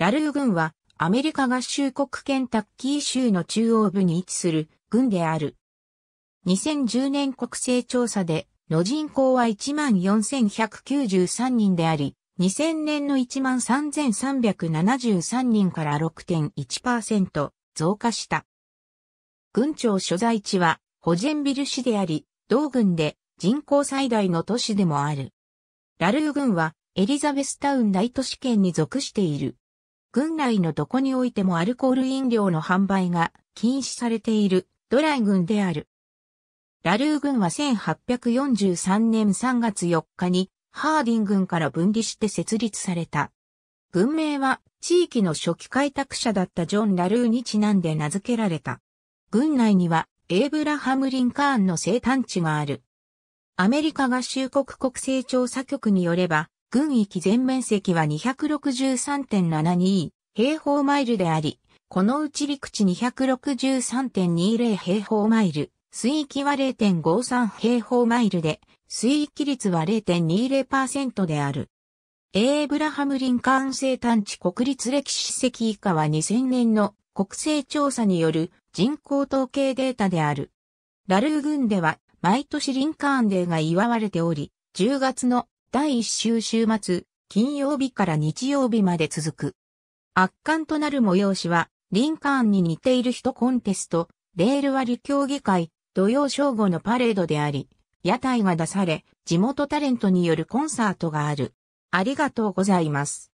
ラルー軍はアメリカ合衆国ケンタッキー州の中央部に位置する軍である。2010年国勢調査での人口は14,193人であり、2000年の13,373人から6.1%増加した。軍庁所在地はホジェンビル市であり、同軍で人口最大の都市でもある。ラルー軍はエリザベスタウン大都市圏に属している。軍内のどこにおいてもアルコール飲料の販売が禁止されているドライ軍である。ラルー軍は1843年3月4日にハーディン軍から分離して設立された。軍名は地域の初期開拓者だったジョン・ラルーにちなんで名付けられた。軍内にはエイブラハム・リンカーンの生誕地がある。アメリカ合衆国国勢調査局によれば、軍域全面積は263.72平方マイルであり、このうち陸地263.20平方マイル、水域は0.53平方マイルで、水域率は0.20%である。エイブラハム・リンカーン生誕地国立歴史史跡以下は2000年の国勢調査による人口統計データである。ラルー軍では毎年リンカーンデーが祝われており、10月の第1週週末、金曜日から日曜日まで続く。圧巻となる催しは、リンカーンに似ている人コンテスト、レール割り協議会、土曜正午のパレードであり、屋台が出され、地元タレントによるコンサートがある。ありがとうございます。